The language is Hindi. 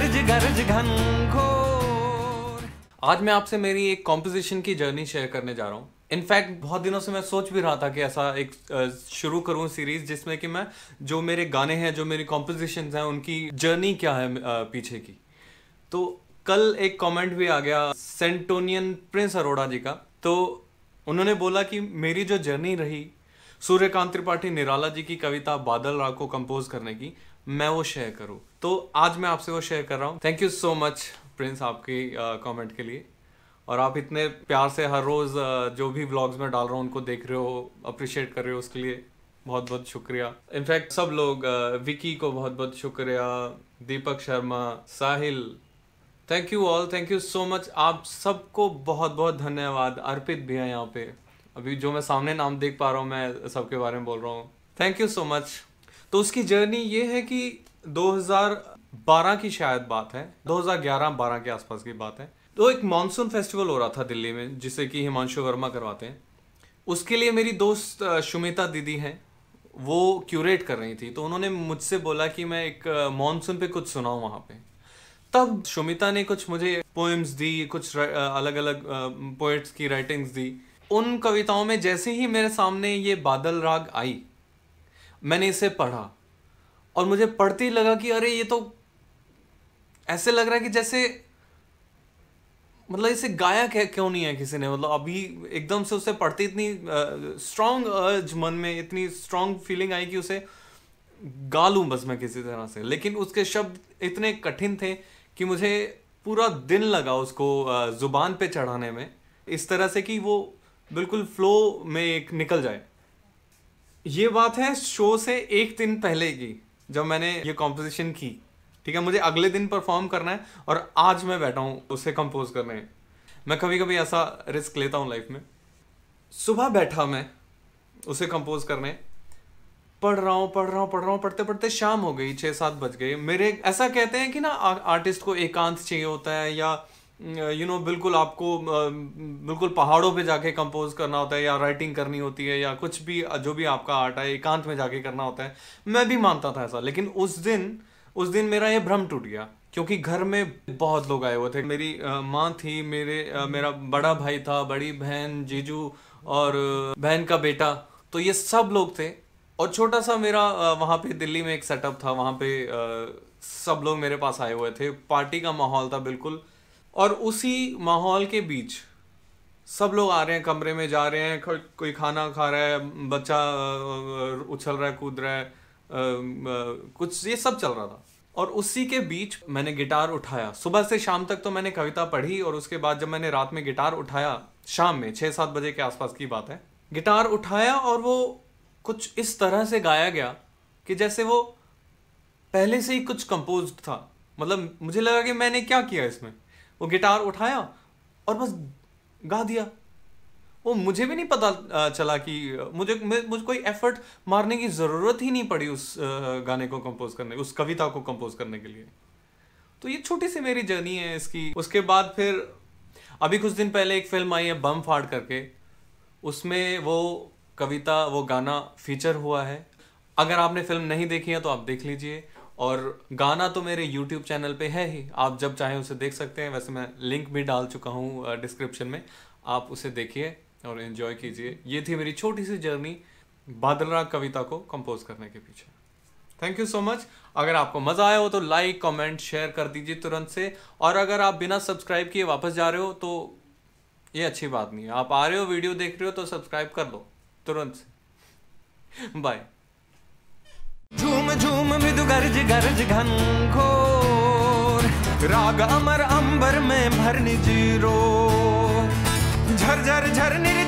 गर्ज गर्ज घनघोर आज मैं आपसे मेरी एक कॉम्पोजिशन की जर्नी शेयर करने जा रहा हूँ इनफैक्ट बहुत दिनों से मैं सोच भी रहा था कि ऐसा एक शुरू करूँ सीरीज जिसमें कि मैं जो मेरे गाने हैं जो मेरी कॉम्पोजिशन हैं उनकी जर्नी क्या है पीछे की तो कल एक कमेंट भी आ गया सेंटोनियन प्रिंस अरोड़ा जी का तो उन्होंने बोला कि मेरी जो जर्नी रही सूर्यकांत त्रिपाठी निराला जी की कविता बादल राग को कंपोज करने की मैं वो शेयर करूँ तो आज मैं आपसे वो शेयर कर रहा हूँ thank you so much Prince आपकी कमेंट के लिए और आप इतने प्यार से हर रोज़ जो भी ब्लॉग्स में डाल रहा हूँ उनको देख रहे हो अप्रिशिएट कर रहे हो उसके लिए बहुत बहुत शुक्रिया इनफैक्ट सब लोग विकी को बहुत बहुत शुक्रिया Deepak Sharma Sahil thank you all thank you so much आप सबको बहुत बहुत धन्यवाद अर्पित भी है यहाँ पे अभी जो मैं सामने नाम देख पा रहा हूँ मैं सबके बारे में बोल रहा हूँ थैंक यू सो मच तो उसकी जर्नी ये है कि 2012 की शायद बात है 2011-12 के आसपास की बात है तो एक मानसून फेस्टिवल हो रहा था दिल्ली में जिसे कि हिमांशु वर्मा करवाते हैं उसके लिए मेरी दोस्त शुमिता दीदी हैं वो क्यूरेट कर रही थी तो उन्होंने मुझसे बोला कि मैं एक मानसून पे कुछ सुनाऊँ वहाँ पे तब शुमिता ने कुछ मुझे पोएम्स दी कुछ अलग अलग पोइट्स की राइटिंग्स दी उन कविताओं में जैसे ही मेरे सामने ये बादल राग आई मैंने इसे पढ़ा और मुझे पढ़ते ही लगा कि अरे ये तो ऐसे लग रहा है कि जैसे मतलब इसे गाया क्यों नहीं है किसी ने मतलब अभी एकदम से उसे पढ़ते इतनी स्ट्रांग अर्ज मन में इतनी स्ट्रांग फीलिंग आई कि उसे गा लूँ बस मैं किसी तरह से लेकिन उसके शब्द इतने कठिन थे कि मुझे पूरा दिन लगा उसको ज़ुबान पे चढ़ाने में इस तरह से कि वो बिल्कुल फ्लो में एक निकल जाए ये बात है शो से एक दिन पहले की जब मैंने ये कॉम्पोजिशन की ठीक है मुझे अगले दिन परफॉर्म करना है और आज मैं बैठा हूँ उसे कंपोज करने मैं कभी कभी ऐसा रिस्क लेता हूँ लाइफ में सुबह बैठा मैं उसे कंपोज करने पढ़ रहा हूँ पढ़ रहा हूँ पढ़ रहा हूँ पढ़ते पढ़ते शाम हो गई छः सात बज गए मेरे ऐसा कहते हैं कि ना आर्टिस्ट को एकांत चाहिए होता है या यू नो बिल्कुल आपको बिल्कुल पहाड़ों पे जाके कंपोज करना होता है या राइटिंग करनी होती है या कुछ भी जो भी आपका आर्ट है एकांत में जाके करना होता है मैं भी मानता था ऐसा लेकिन उस दिन उस दिन मेरा ये भ्रम टूट गया क्योंकि घर में बहुत लोग आए हुए थे मेरी माँ थी मेरे मेरा बड़ा भाई था बड़ी बहन जीजू और बहन का बेटा तो ये सब लोग थे और छोटा सा मेरा वहाँ पे दिल्ली में एक सेटअप था वहाँ पे सब लोग मेरे पास आए हुए थे पार्टी का माहौल था बिल्कुल और उसी माहौल के बीच सब लोग आ रहे हैं कमरे में जा रहे हैं कोई खाना खा रहा है बच्चा उछल रहा है कूद रहा है कुछ ये सब चल रहा था और उसी के बीच मैंने गिटार उठाया सुबह से शाम तक तो मैंने कविता पढ़ी और उसके बाद जब मैंने रात में गिटार उठाया शाम में छः सात बजे के आसपास की बात है गिटार उठाया और वो कुछ इस तरह से गाया गया कि जैसे वो पहले से ही कुछ कंपोज था मतलब मुझे लगा कि मैंने क्या किया इसमें वो गिटार उठाया और बस गा दिया वो मुझे भी नहीं पता चला कि मुझे मुझे कोई एफर्ट मारने की ज़रूरत ही नहीं पड़ी उस गाने को कंपोज करने उस कविता को कंपोज करने के लिए तो ये छोटी सी मेरी जर्नी है इसकी उसके बाद फिर अभी कुछ दिन पहले एक फिल्म आई है बम फाड़ करके उसमें वो कविता वो गाना फीचर हुआ है अगर आपने फिल्म नहीं देखी है तो आप देख लीजिए और गाना तो मेरे YouTube चैनल पे है ही आप जब चाहें उसे देख सकते हैं वैसे मैं लिंक भी डाल चुका हूँ डिस्क्रिप्शन में आप उसे देखिए और इन्जॉय कीजिए ये थी मेरी छोटी सी जर्नी बादलराग कविता को कंपोज करने के पीछे थैंक यू सो मच अगर आपको मज़ा आया हो तो लाइक कमेंट शेयर कर दीजिए तुरंत से और अगर आप बिना सब्सक्राइब किए वापस जा रहे हो तो ये अच्छी बात नहीं है आप आ रहे हो वीडियो देख रहे हो तो सब्सक्राइब कर लो तुरंत से बाय गर्ज गर्ज घनघोर राग अमर अंबर में भर निजीरो झर झर झर निर